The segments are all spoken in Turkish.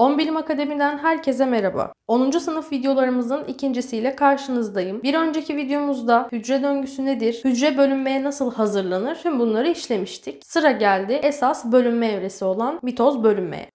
10 Bilim Akademi'den herkese merhaba. 10. sınıf videolarımızın ikincisiyle karşınızdayım. Bir önceki videomuzda hücre döngüsü nedir, hücre bölünmeye nasıl hazırlanır tüm bunları işlemiştik. Sıra geldi esas bölünme evresi olan mitoz bölünmeye.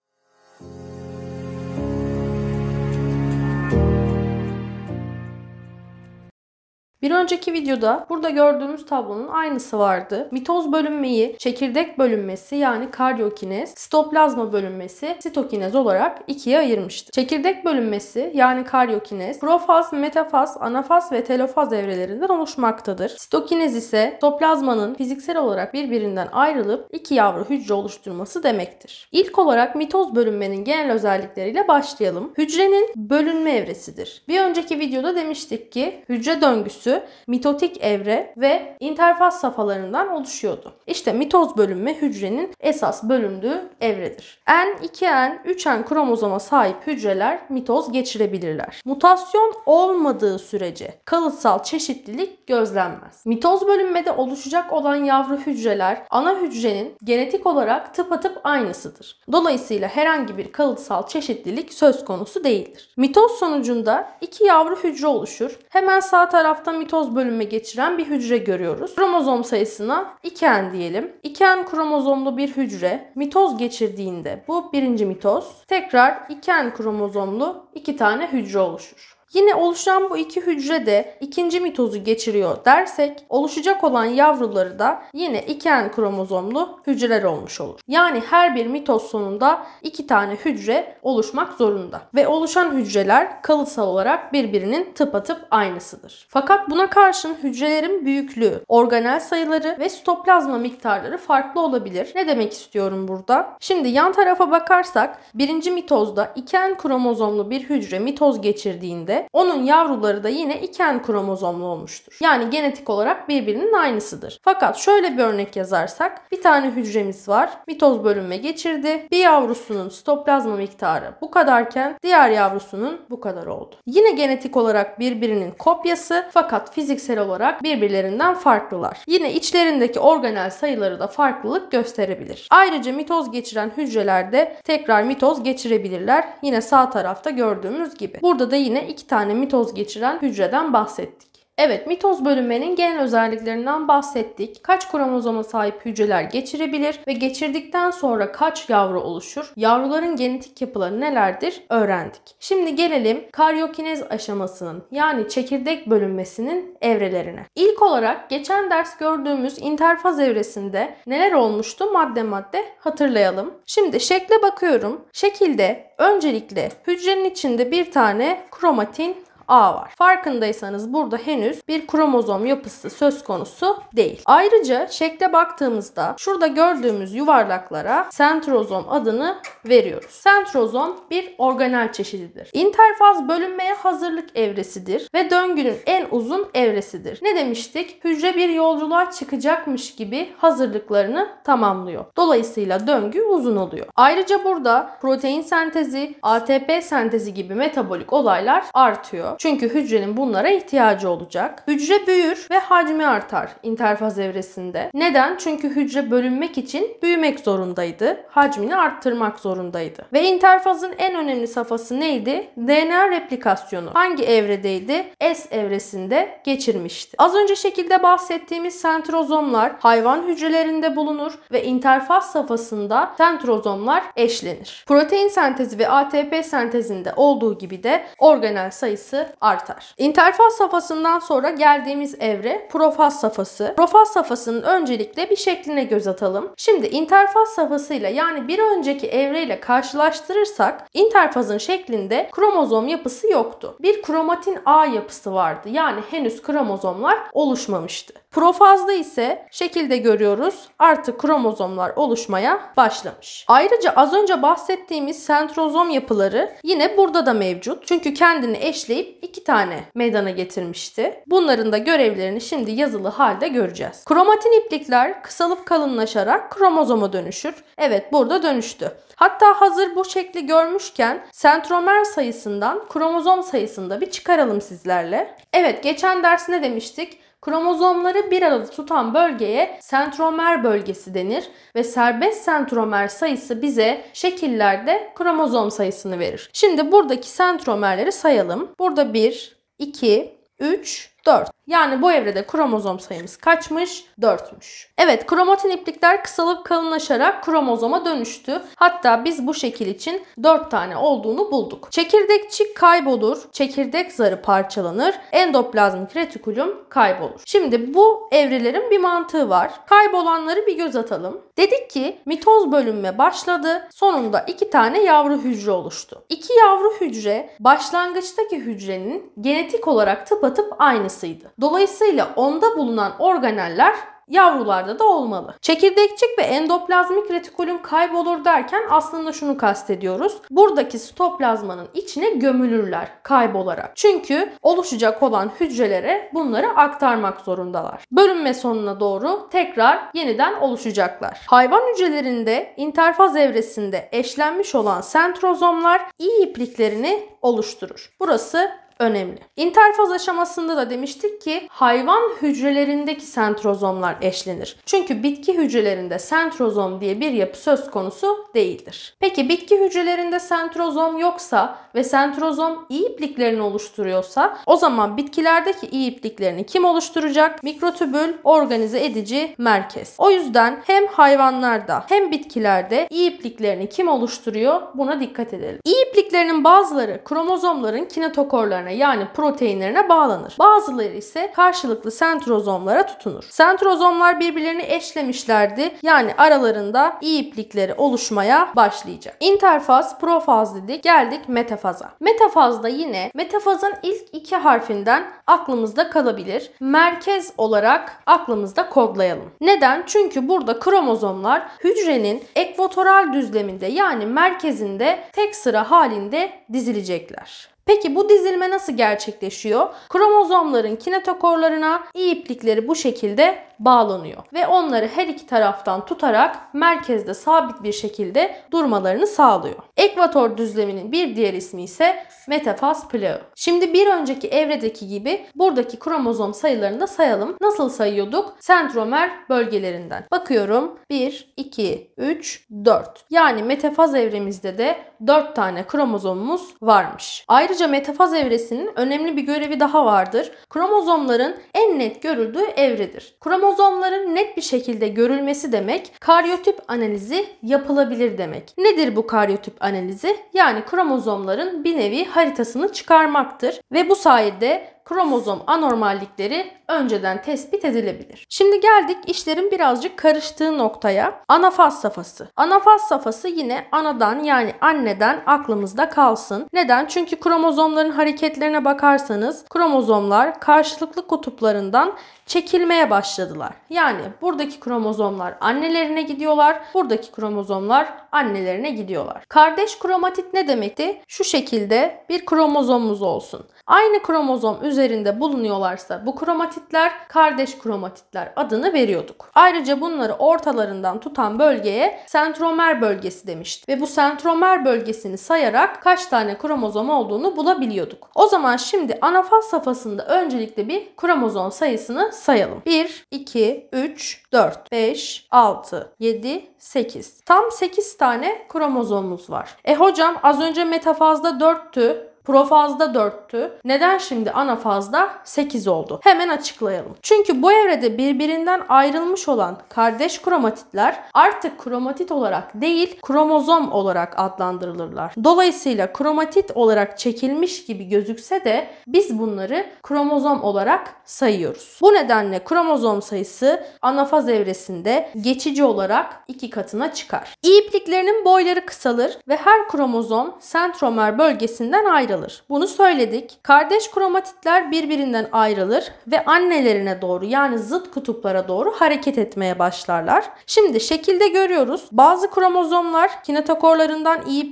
Bir önceki videoda burada gördüğümüz tablonun aynısı vardı. Mitoz bölünmeyi çekirdek bölünmesi yani karyokinez, sitoplazma bölünmesi sitokinez olarak ikiye ayırmıştı. Çekirdek bölünmesi yani karyokinez profaz, metafaz, anafaz ve telofaz evrelerinden oluşmaktadır. Sitokinez ise sitoplazmanın fiziksel olarak birbirinden ayrılıp iki yavru hücre oluşturması demektir. İlk olarak mitoz bölünmenin genel özellikleriyle başlayalım. Hücrenin bölünme evresidir. Bir önceki videoda demiştik ki hücre döngüsü mitotik evre ve interfaz safhalarından oluşuyordu. İşte mitoz bölünme hücrenin esas bölündüğü evredir. N, 2N, 3N kromozoma sahip hücreler mitoz geçirebilirler. Mutasyon olmadığı sürece kalıtsal çeşitlilik gözlenmez. Mitoz bölünmede oluşacak olan yavru hücreler ana hücrenin genetik olarak tıpatıp aynısıdır. Dolayısıyla herhangi bir kalıtsal çeşitlilik söz konusu değildir. Mitoz sonucunda iki yavru hücre oluşur. Hemen sağ tarafta mitoz bölünme geçiren bir hücre görüyoruz. Kromozom sayısına 2n diyelim. 2n kromozomlu bir hücre mitoz geçirdiğinde bu birinci mitoz tekrar 2n kromozomlu iki tane hücre oluşur. Yine oluşan bu iki hücre de ikinci mitozu geçiriyor dersek oluşacak olan yavruları da yine 2N kromozomlu hücreler olmuş olur. Yani her bir mitoz sonunda iki tane hücre oluşmak zorunda. Ve oluşan hücreler kalıtsal olarak birbirinin tıpatıp aynısıdır. Fakat buna karşın hücrelerin büyüklüğü, organel sayıları ve stoplazma miktarları farklı olabilir. Ne demek istiyorum burada? Şimdi yan tarafa bakarsak birinci mitozda 2N kromozomlu bir hücre mitoz geçirdiğinde onun yavruları da yine iken kromozomlu olmuştur. Yani genetik olarak birbirinin aynısıdır. Fakat şöyle bir örnek yazarsak bir tane hücremiz var. Mitoz bölünme geçirdi. Bir yavrusunun stoplazma miktarı bu kadarken diğer yavrusunun bu kadar oldu. Yine genetik olarak birbirinin kopyası fakat fiziksel olarak birbirlerinden farklılar. Yine içlerindeki organel sayıları da farklılık gösterebilir. Ayrıca mitoz geçiren hücrelerde tekrar mitoz geçirebilirler. Yine sağ tarafta gördüğümüz gibi. Burada da yine iki iki tane mitoz geçiren hücreden bahsettik. Evet mitoz bölünmenin genel özelliklerinden bahsettik. Kaç kromozoma sahip hücreler geçirebilir ve geçirdikten sonra kaç yavru oluşur? Yavruların genetik yapıları nelerdir? Öğrendik. Şimdi gelelim karyokinez aşamasının yani çekirdek bölünmesinin evrelerine. İlk olarak geçen ders gördüğümüz interfaz evresinde neler olmuştu madde madde hatırlayalım. Şimdi şekle bakıyorum. Şekilde öncelikle hücrenin içinde bir tane kromatin A var. Farkındaysanız burada henüz bir kromozom yapısı söz konusu değil. Ayrıca şekle baktığımızda şurada gördüğümüz yuvarlaklara sentrozom adını veriyoruz. Sentrozom bir organel çeşididir. İnterfaz bölünmeye hazırlık evresidir ve döngünün en uzun evresidir. Ne demiştik? Hücre bir yolculuğa çıkacakmış gibi hazırlıklarını tamamlıyor. Dolayısıyla döngü uzun oluyor. Ayrıca burada protein sentezi, ATP sentezi gibi metabolik olaylar artıyor. Çünkü hücrenin bunlara ihtiyacı olacak. Hücre büyür ve hacmi artar interfaz evresinde. Neden? Çünkü hücre bölünmek için büyümek zorundaydı. Hacmini arttırmak zorundaydı. Ve interfazın en önemli safhası neydi? DNA replikasyonu. Hangi evredeydi? S evresinde geçirmişti. Az önce şekilde bahsettiğimiz sentrozomlar hayvan hücrelerinde bulunur ve interfaz safhasında sentrozomlar eşlenir. Protein sentezi ve ATP sentezinde olduğu gibi de organel sayısı artar. İnterfaz safhasından sonra geldiğimiz evre profaz safhası. Profaz safhasının öncelikle bir şekline göz atalım. Şimdi interfaz safhasıyla yani bir önceki evreyle karşılaştırırsak interfazın şeklinde kromozom yapısı yoktu. Bir kromatin A yapısı vardı. Yani henüz kromozomlar oluşmamıştı. Profazda ise şekilde görüyoruz artık kromozomlar oluşmaya başlamış. Ayrıca az önce bahsettiğimiz sentrozom yapıları yine burada da mevcut. Çünkü kendini eşleyip iki tane meydana getirmişti. Bunların da görevlerini şimdi yazılı halde göreceğiz. Kromatin iplikler kısalıp kalınlaşarak kromozoma dönüşür. Evet burada dönüştü. Hatta hazır bu şekli görmüşken sentromer sayısından kromozom sayısında bir çıkaralım sizlerle. Evet geçen ders demiştik? Kromozomları bir arada tutan bölgeye sentromer bölgesi denir ve serbest sentromer sayısı bize şekillerde kromozom sayısını verir. Şimdi buradaki sentromerleri sayalım. Burada 1, 2, 3, 4. Yani bu evrede kromozom sayımız kaçmış? 4'müş. Evet kromatin iplikler kısalıp kalınlaşarak kromozoma dönüştü. Hatta biz bu şekil için 4 tane olduğunu bulduk. Çekirdekçi kaybolur, çekirdek zarı parçalanır, endoplazmik retikulum kaybolur. Şimdi bu evrelerin bir mantığı var. Kaybolanları bir göz atalım. Dedik ki mitoz bölünme başladı. Sonunda 2 tane yavru hücre oluştu. 2 yavru hücre başlangıçtaki hücrenin genetik olarak tıpatıp aynı aynısıydı. Dolayısıyla onda bulunan organeller yavrularda da olmalı. Çekirdekçik ve endoplazmik retikulum kaybolur derken aslında şunu kastediyoruz. Buradaki stoplazmanın içine gömülürler kaybolarak. Çünkü oluşacak olan hücrelere bunları aktarmak zorundalar. Bölünme sonuna doğru tekrar yeniden oluşacaklar. Hayvan hücrelerinde interfaz evresinde eşlenmiş olan sentrozomlar iyi ipliklerini oluşturur. Burası önemli. İnterfaz aşamasında da demiştik ki hayvan hücrelerindeki sentrozomlar eşlenir. Çünkü bitki hücrelerinde sentrozom diye bir yapı söz konusu değildir. Peki bitki hücrelerinde sentrozom yoksa ve sentrozom iyi ipliklerini oluşturuyorsa o zaman bitkilerdeki iyi ipliklerini kim oluşturacak? Mikrotübül organize edici merkez. O yüzden hem hayvanlarda hem bitkilerde iyi ipliklerini kim oluşturuyor? Buna dikkat edelim. İyi ipliklerinin bazıları kromozomların kinetokorlarına enzimlerine yani proteinlerine bağlanır. Bazıları ise karşılıklı sentrozomlara tutunur. Sentrozomlar birbirlerini eşlemişlerdi. Yani aralarında iyi iplikleri oluşmaya başlayacak. İnterfaz, profaz dedik. Geldik metafaza. Metafazda yine metafazın ilk iki harfinden aklımızda kalabilir. Merkez olarak aklımızda kodlayalım. Neden? Çünkü burada kromozomlar hücrenin ekvatoral düzleminde yani merkezinde tek sıra halinde dizilecekler. Peki bu dizilme nasıl gerçekleşiyor? Kromozomların kinetokorlarına iplikleri bu şekilde bağlanıyor ve onları her iki taraftan tutarak merkezde sabit bir şekilde durmalarını sağlıyor. Ekvator düzleminin bir diğer ismi ise metafaz plağı. Şimdi bir önceki evredeki gibi buradaki kromozom sayılarını da sayalım. Nasıl sayıyorduk? Sentromer bölgelerinden. Bakıyorum 1, 2, 3, 4. Yani metafaz evremizde de 4 tane kromozomumuz varmış. Ayrıca Ayrıca metafaz evresinin önemli bir görevi daha vardır. Kromozomların en net görüldüğü evredir. Kromozomların net bir şekilde görülmesi demek karyotip analizi yapılabilir demek. Nedir bu karyotip analizi? Yani kromozomların bir nevi haritasını çıkarmaktır ve bu sayede kromozom anormallikleri önceden tespit edilebilir. Şimdi geldik işlerin birazcık karıştığı noktaya. Anafaz safhası. Anafaz safhası yine anadan yani anneden aklımızda kalsın. Neden? Çünkü kromozomların hareketlerine bakarsanız kromozomlar karşılıklı kutuplarından çekilmeye başladılar. Yani buradaki kromozomlar annelerine gidiyorlar, buradaki kromozomlar annelerine gidiyorlar. Kardeş kromatit ne demekti? Şu şekilde bir kromozomumuz olsun aynı kromozom üzerinde bulunuyorlarsa bu kromatitler kardeş kromatitler adını veriyorduk. Ayrıca bunları ortalarından tutan bölgeye sentromer bölgesi demiştik ve bu sentromer bölgesini sayarak kaç tane kromozom olduğunu bulabiliyorduk. O zaman şimdi anafaz safhasında öncelikle bir kromozom sayısını sayalım. 1, 2, 3, 4, 5, 6, 7, 8. Tam 8 tane kromozomumuz var. E hocam az önce metafazda 4'tü. Profazda 4'tü. Neden şimdi ana fazda 8 oldu? Hemen açıklayalım. Çünkü bu evrede birbirinden ayrılmış olan kardeş kromatitler artık kromatit olarak değil kromozom olarak adlandırılırlar. Dolayısıyla kromatit olarak çekilmiş gibi gözükse de biz bunları kromozom olarak sayıyoruz. Bu nedenle kromozom sayısı anafaz evresinde geçici olarak iki katına çıkar. İpliklerinin boyları kısalır ve her kromozom sentromer bölgesinden ayrılır ayrılır. Bunu söyledik. Kardeş kromatitler birbirinden ayrılır ve annelerine doğru yani zıt kutuplara doğru hareket etmeye başlarlar. Şimdi şekilde görüyoruz. Bazı kromozomlar kinetokorlarından iyi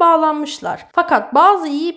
bağlanmışlar. Fakat bazı iyi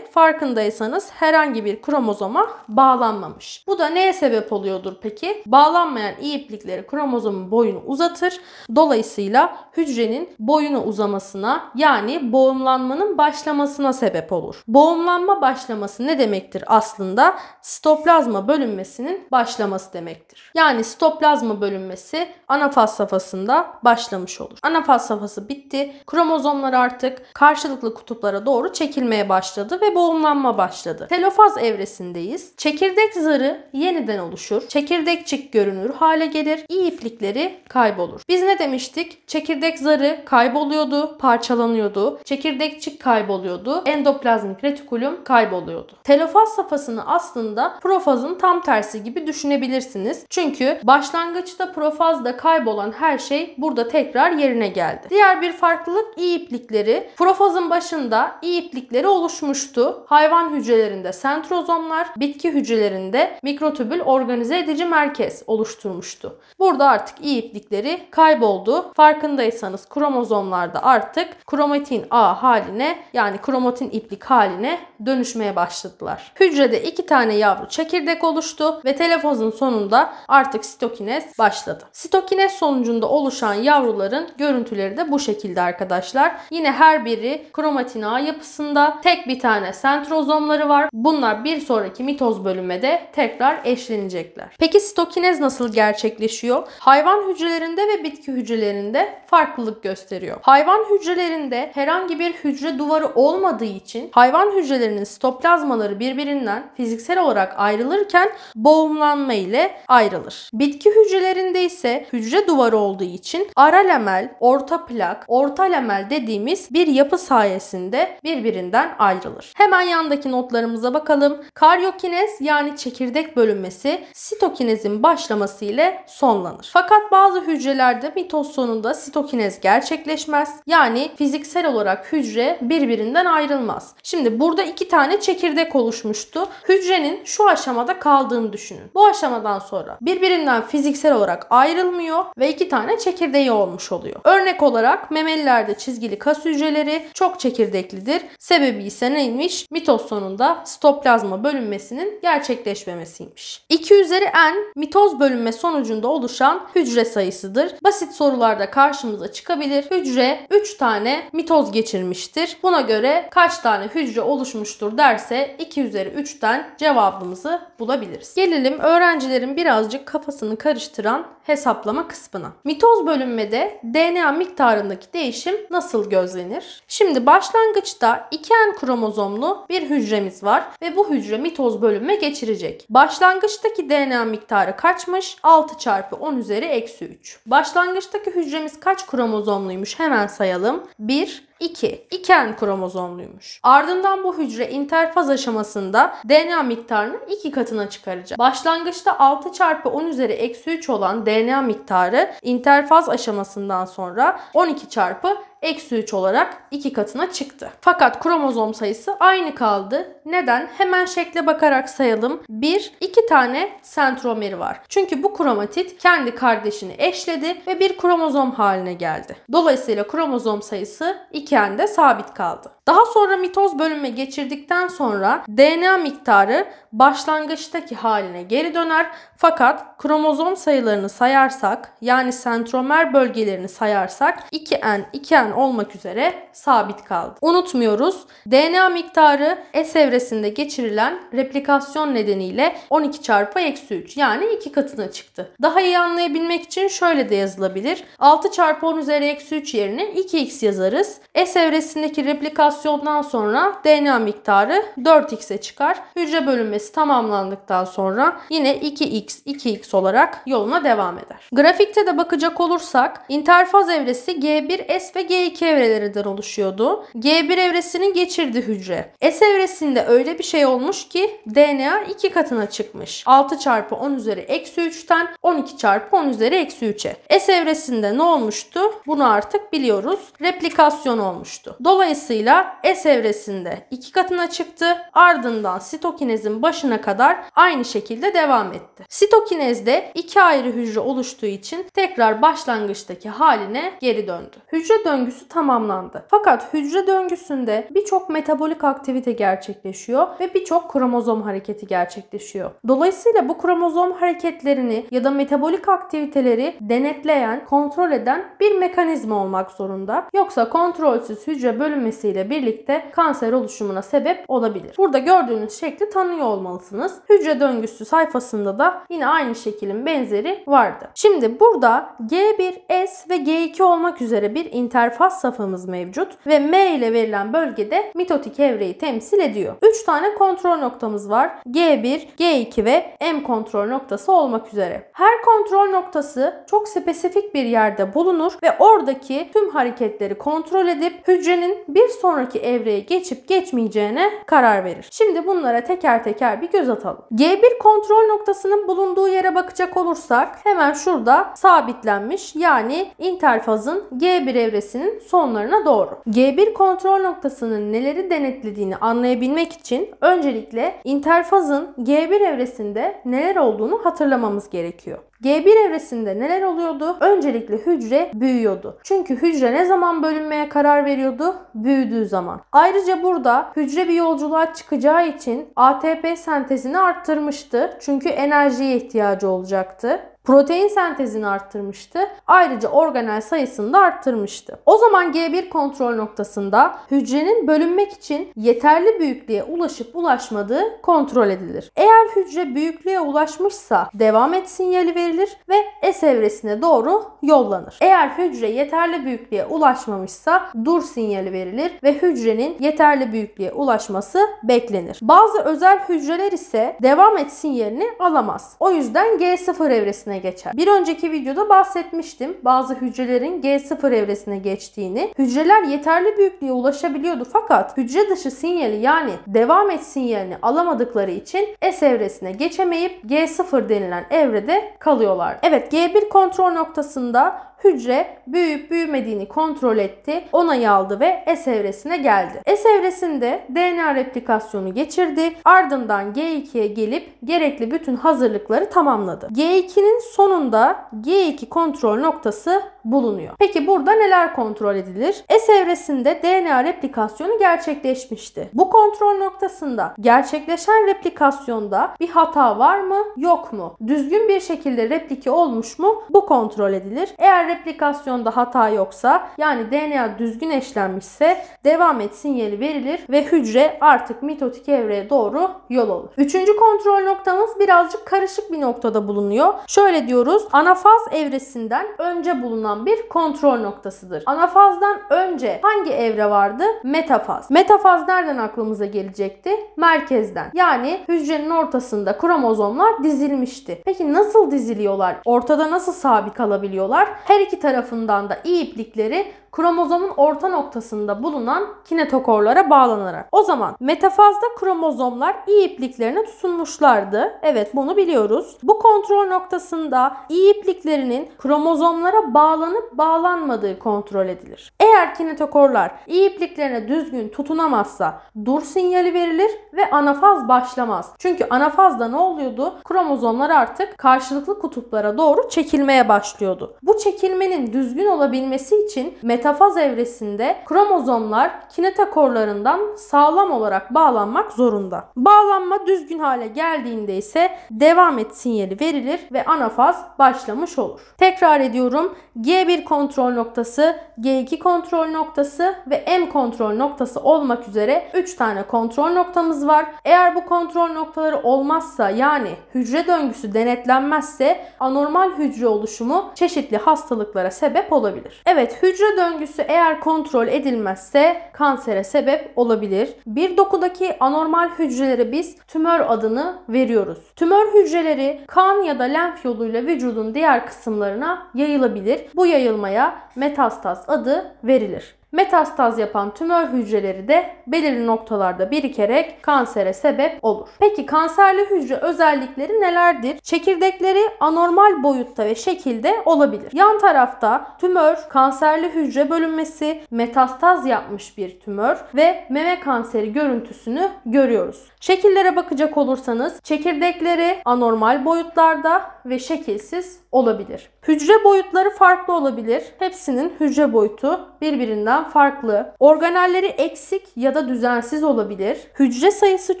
farkındaysanız herhangi bir kromozoma bağlanmamış. Bu da neye sebep oluyordur peki? Bağlanmayan iyi kromozomun boyunu uzatır. Dolayısıyla hücrenin boyunu uzamasına yani boğumlanmanın başlamasına sebep olur olur. Boğumlanma başlaması ne demektir aslında? Sitoplazma bölünmesinin başlaması demektir. Yani sitoplazma bölünmesi anafaz safhasında başlamış olur. Anafaz safhası bitti. Kromozomlar artık karşılıklı kutuplara doğru çekilmeye başladı ve boğumlanma başladı. Telofaz evresindeyiz. Çekirdek zarı yeniden oluşur. Çekirdekçik görünür hale gelir. İyi iplikleri kaybolur. Biz ne demiştik? Çekirdek zarı kayboluyordu, parçalanıyordu. Çekirdekçik kayboluyordu. Endoplazma endoplazmik retikulum kayboluyordu. Telofaz safhasını aslında profazın tam tersi gibi düşünebilirsiniz. Çünkü başlangıçta profazda kaybolan her şey burada tekrar yerine geldi. Diğer bir farklılık iyi iplikleri. Profazın başında iyi iplikleri oluşmuştu. Hayvan hücrelerinde sentrozomlar, bitki hücrelerinde mikrotübül organize edici merkez oluşturmuştu. Burada artık iyi iplikleri kayboldu. Farkındaysanız kromozomlarda artık kromatin A haline yani kromatin iplik haline dönüşmeye başladılar. Hücrede iki tane yavru çekirdek oluştu ve telefozun sonunda artık sitokinez başladı. Sitokinez sonucunda oluşan yavruların görüntüleri de bu şekilde arkadaşlar. Yine her biri kromatin ağ yapısında tek bir tane sentrozomları var. Bunlar bir sonraki mitoz bölümede tekrar eşlenecekler. Peki sitokinez nasıl gerçekleşiyor? Hayvan hücrelerinde ve bitki hücrelerinde farklılık gösteriyor. Hayvan hücrelerinde herhangi bir hücre duvarı olmadığı için Hayvan hücrelerinin stoplazmaları birbirinden fiziksel olarak ayrılırken boğumlanma ile ayrılır. Bitki hücrelerinde ise hücre duvarı olduğu için ara lamel, orta plak, orta lamel dediğimiz bir yapı sayesinde birbirinden ayrılır. Hemen yandaki notlarımıza bakalım. Karyokinez yani çekirdek bölünmesi sitokinezin başlaması ile sonlanır. Fakat bazı hücrelerde mitoz sonunda sitokinez gerçekleşmez. Yani fiziksel olarak hücre birbirinden ayrılmaz. Şimdi burada iki tane çekirdek oluşmuştu. Hücrenin şu aşamada kaldığını düşünün. Bu aşamadan sonra birbirinden fiziksel olarak ayrılmıyor ve iki tane çekirdeği olmuş oluyor. Örnek olarak memelilerde çizgili kas hücreleri çok çekirdeklidir. Sebebi ise neymiş? Mitoz sonunda stoplazma bölünmesinin gerçekleşmemesiymiş. 2 üzeri n mitoz bölünme sonucunda oluşan hücre sayısıdır. Basit sorularda karşımıza çıkabilir. Hücre 3 tane mitoz geçirmiştir. Buna göre kaç tane hücre oluşmuştur derse 2 üzeri 3'ten cevabımızı bulabiliriz. Gelelim öğrencilerin birazcık kafasını karıştıran hesaplama kısmına. Mitoz bölünmede DNA miktarındaki değişim nasıl gözlenir? Şimdi başlangıçta 2N kromozomlu bir hücremiz var ve bu hücre mitoz bölünme geçirecek. Başlangıçtaki DNA miktarı kaçmış? 6 çarpı 10 üzeri eksi 3. Başlangıçtaki hücremiz kaç kromozomluymuş hemen sayalım. 1, 2. 2 kromozomluymuş. Ardından bu hücre interfaz aşamasında DNA miktarını 2 katına çıkaracak. Başlangıçta 6 çarpı 10 üzeri eksi 3 olan DNA miktarı interfaz aşamasından sonra 12 çarpı eksi 3 olarak 2 katına çıktı. Fakat kromozom sayısı aynı kaldı. Neden? Hemen şekle bakarak sayalım. 1, 2 tane sentromeri var. Çünkü bu kromatit kendi kardeşini eşledi ve bir kromozom haline geldi. Dolayısıyla kromozom sayısı 2 de sabit kaldı. Daha sonra mitoz bölünme geçirdikten sonra DNA miktarı başlangıçtaki haline geri döner fakat kromozom sayılarını sayarsak yani sentromer bölgelerini sayarsak 2N 2N olmak üzere sabit kaldı. Unutmuyoruz DNA miktarı S evresinde geçirilen replikasyon nedeniyle 12 çarpı eksi 3 yani 2 katına çıktı. Daha iyi anlayabilmek için şöyle de yazılabilir. 6 çarpı 10 üzeri eksi 3 yerine 2x yazarız. S evresindeki replikasyon reaksiyondan sonra DNA miktarı 4x'e çıkar. Hücre bölünmesi tamamlandıktan sonra yine 2x 2x olarak yoluna devam eder. Grafikte de bakacak olursak interfaz evresi G1S ve G2 evrelerinden oluşuyordu. G1 evresini geçirdi hücre. S evresinde öyle bir şey olmuş ki DNA 2 katına çıkmış. 6 çarpı 10 üzeri eksi 3'ten 12 çarpı 10 üzeri eksi 3'e. S evresinde ne olmuştu? Bunu artık biliyoruz. Replikasyon olmuştu. Dolayısıyla S evresinde iki katına çıktı. Ardından sitokinezin başına kadar aynı şekilde devam etti. Sitokinezde iki ayrı hücre oluştuğu için tekrar başlangıçtaki haline geri döndü. Hücre döngüsü tamamlandı. Fakat hücre döngüsünde birçok metabolik aktivite gerçekleşiyor ve birçok kromozom hareketi gerçekleşiyor. Dolayısıyla bu kromozom hareketlerini ya da metabolik aktiviteleri denetleyen, kontrol eden bir mekanizma olmak zorunda. Yoksa kontrolsüz hücre bölünmesiyle birlikte kanser oluşumuna sebep olabilir. Burada gördüğünüz şekli tanıyor olmalısınız. Hücre döngüsü sayfasında da yine aynı şekilin benzeri vardı. Şimdi burada G1S ve G2 olmak üzere bir interfaz safımız mevcut ve M ile verilen bölgede mitotik evreyi temsil ediyor. 3 tane kontrol noktamız var. G1, G2 ve M kontrol noktası olmak üzere. Her kontrol noktası çok spesifik bir yerde bulunur ve oradaki tüm hareketleri kontrol edip hücrenin bir sonraki sonraki evreye geçip geçmeyeceğine karar verir. Şimdi bunlara teker teker bir göz atalım. G1 kontrol noktasının bulunduğu yere bakacak olursak hemen şurada sabitlenmiş yani interfazın G1 evresinin sonlarına doğru. G1 kontrol noktasının neleri denetlediğini anlayabilmek için öncelikle interfazın G1 evresinde neler olduğunu hatırlamamız gerekiyor. G1 evresinde neler oluyordu? Öncelikle hücre büyüyordu. Çünkü hücre ne zaman bölünmeye karar veriyordu? Büyüdüğü zaman. Ayrıca burada hücre bir yolculuğa çıkacağı için ATP sentezini arttırmıştı. Çünkü enerjiye ihtiyacı olacaktı protein sentezini arttırmıştı. Ayrıca organel sayısını da arttırmıştı. O zaman G1 kontrol noktasında hücrenin bölünmek için yeterli büyüklüğe ulaşıp ulaşmadığı kontrol edilir. Eğer hücre büyüklüğe ulaşmışsa devam et sinyali verilir ve S evresine doğru yollanır. Eğer hücre yeterli büyüklüğe ulaşmamışsa dur sinyali verilir ve hücrenin yeterli büyüklüğe ulaşması beklenir. Bazı özel hücreler ise devam et sinyalini alamaz. O yüzden G0 evresine evresine geçer. Bir önceki videoda bahsetmiştim bazı hücrelerin G0 evresine geçtiğini. Hücreler yeterli büyüklüğe ulaşabiliyordu fakat hücre dışı sinyali yani devam et sinyalini alamadıkları için S evresine geçemeyip G0 denilen evrede kalıyorlar. Evet G1 kontrol noktasında hücre büyüyüp büyümediğini kontrol etti, onayı aldı ve S evresine geldi. S evresinde DNA replikasyonu geçirdi. Ardından G2'ye gelip gerekli bütün hazırlıkları tamamladı. G2'nin sonunda G2 kontrol noktası bulunuyor. Peki burada neler kontrol edilir? S evresinde DNA replikasyonu gerçekleşmişti. Bu kontrol noktasında gerçekleşen replikasyonda bir hata var mı, yok mu? Düzgün bir şekilde replike olmuş mu? Bu kontrol edilir. Eğer replikasyonda hata yoksa yani DNA düzgün eşlenmişse devam et sinyali verilir ve hücre artık mitotik evreye doğru yol alır. Üçüncü kontrol noktamız birazcık karışık bir noktada bulunuyor. Şöyle diyoruz anafaz evresinden önce bulunan bir kontrol noktasıdır. Anafazdan önce hangi evre vardı? Metafaz. Metafaz nereden aklımıza gelecekti? Merkezden. Yani hücrenin ortasında kromozomlar dizilmişti. Peki nasıl diziliyorlar? Ortada nasıl sabit kalabiliyorlar? Her her iki tarafından da iplikleri kromozomun orta noktasında bulunan kinetokorlara bağlanarak. O zaman metafazda kromozomlar iyi ipliklerine tutunmuşlardı. Evet bunu biliyoruz. Bu kontrol noktasında iyi ipliklerinin kromozomlara bağlanıp bağlanmadığı kontrol edilir. Eğer kinetokorlar iyi ipliklerine düzgün tutunamazsa dur sinyali verilir ve anafaz başlamaz. Çünkü anafazda ne oluyordu? Kromozomlar artık karşılıklı kutuplara doğru çekilmeye başlıyordu. Bu çekilmenin düzgün olabilmesi için metafaz evresinde kromozomlar kinetokorlarından sağlam olarak bağlanmak zorunda. Bağlanma düzgün hale geldiğinde ise devam et sinyali verilir ve anafaz başlamış olur. Tekrar ediyorum. G1 kontrol noktası, G2 kontrol noktası ve M kontrol noktası olmak üzere 3 tane kontrol noktamız var. Eğer bu kontrol noktaları olmazsa yani hücre döngüsü denetlenmezse anormal hücre oluşumu çeşitli hastalıklara sebep olabilir. Evet hücre döngüsü döngüsü eğer kontrol edilmezse kansere sebep olabilir. Bir dokudaki anormal hücrelere biz tümör adını veriyoruz. Tümör hücreleri kan ya da lenf yoluyla vücudun diğer kısımlarına yayılabilir. Bu yayılmaya metastaz adı verilir. Metastaz yapan tümör hücreleri de belirli noktalarda birikerek kansere sebep olur. Peki kanserli hücre özellikleri nelerdir? Çekirdekleri anormal boyutta ve şekilde olabilir. Yan tarafta tümör, kanserli hücre bölünmesi, metastaz yapmış bir tümör ve meme kanseri görüntüsünü görüyoruz. Şekillere bakacak olursanız çekirdekleri anormal boyutlarda ve şekilsiz olabilir. Hücre boyutları farklı olabilir. Hepsinin hücre boyutu birbirinden birbirinden farklı. Organelleri eksik ya da düzensiz olabilir. Hücre sayısı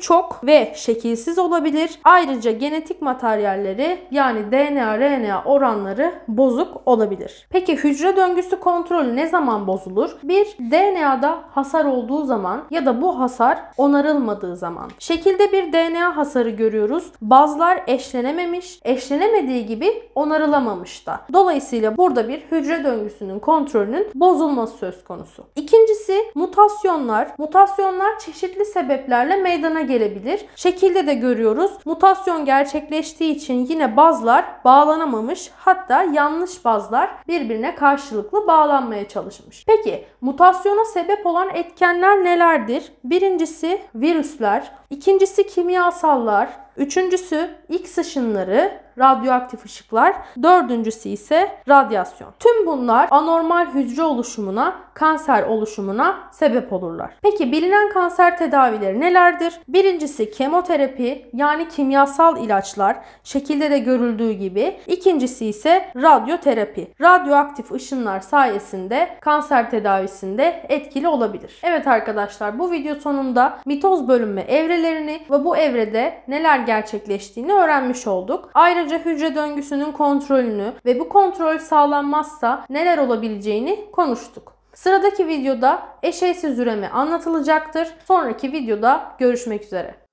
çok ve şekilsiz olabilir. Ayrıca genetik materyalleri yani DNA, RNA oranları bozuk olabilir. Peki hücre döngüsü kontrolü ne zaman bozulur? Bir, DNA'da hasar olduğu zaman ya da bu hasar onarılmadığı zaman. Şekilde bir DNA hasarı görüyoruz. Bazlar eşlenememiş, eşlenemediği gibi onarılamamış da. Dolayısıyla burada bir hücre döngüsünün kontrolünün bozulması söz konusu konusu. İkincisi mutasyonlar. Mutasyonlar çeşitli sebeplerle meydana gelebilir. Şekilde de görüyoruz. Mutasyon gerçekleştiği için yine bazlar bağlanamamış hatta yanlış bazlar birbirine karşılıklı bağlanmaya çalışmış. Peki mutasyona sebep olan etkenler nelerdir? Birincisi virüsler, ikincisi kimyasallar, Üçüncüsü X ışınları, radyoaktif ışıklar. Dördüncüsü ise radyasyon. Tüm bunlar anormal hücre oluşumuna, kanser oluşumuna sebep olurlar. Peki bilinen kanser tedavileri nelerdir? Birincisi kemoterapi yani kimyasal ilaçlar şekilde de görüldüğü gibi. İkincisi ise radyoterapi. Radyoaktif ışınlar sayesinde kanser tedavisinde etkili olabilir. Evet arkadaşlar bu video sonunda mitoz bölünme evrelerini ve bu evrede neler neler gerçekleştiğini öğrenmiş olduk. Ayrıca hücre döngüsünün kontrolünü ve bu kontrol sağlanmazsa neler olabileceğini konuştuk. Sıradaki videoda eşeysiz üreme anlatılacaktır. Sonraki videoda görüşmek üzere.